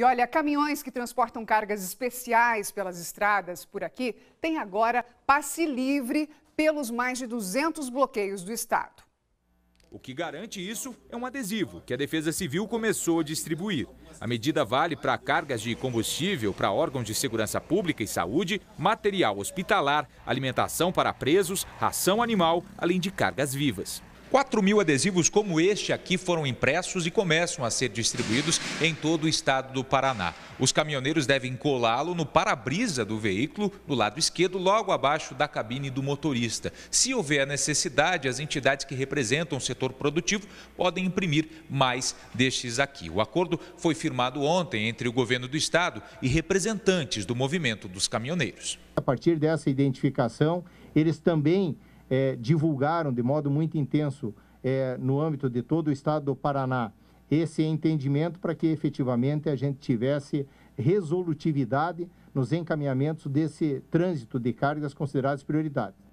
E olha, caminhões que transportam cargas especiais pelas estradas por aqui têm agora passe livre pelos mais de 200 bloqueios do estado. O que garante isso é um adesivo que a Defesa Civil começou a distribuir. A medida vale para cargas de combustível para órgãos de segurança pública e saúde, material hospitalar, alimentação para presos, ração animal, além de cargas vivas. 4 mil adesivos como este aqui foram impressos e começam a ser distribuídos em todo o estado do Paraná. Os caminhoneiros devem colá-lo no para-brisa do veículo, no lado esquerdo, logo abaixo da cabine do motorista. Se houver a necessidade, as entidades que representam o setor produtivo podem imprimir mais destes aqui. O acordo foi firmado ontem entre o governo do estado e representantes do movimento dos caminhoneiros. A partir dessa identificação, eles também é, divulgaram de modo muito intenso é, no âmbito de todo o estado do Paraná esse entendimento para que efetivamente a gente tivesse resolutividade nos encaminhamentos desse trânsito de cargas consideradas prioridades.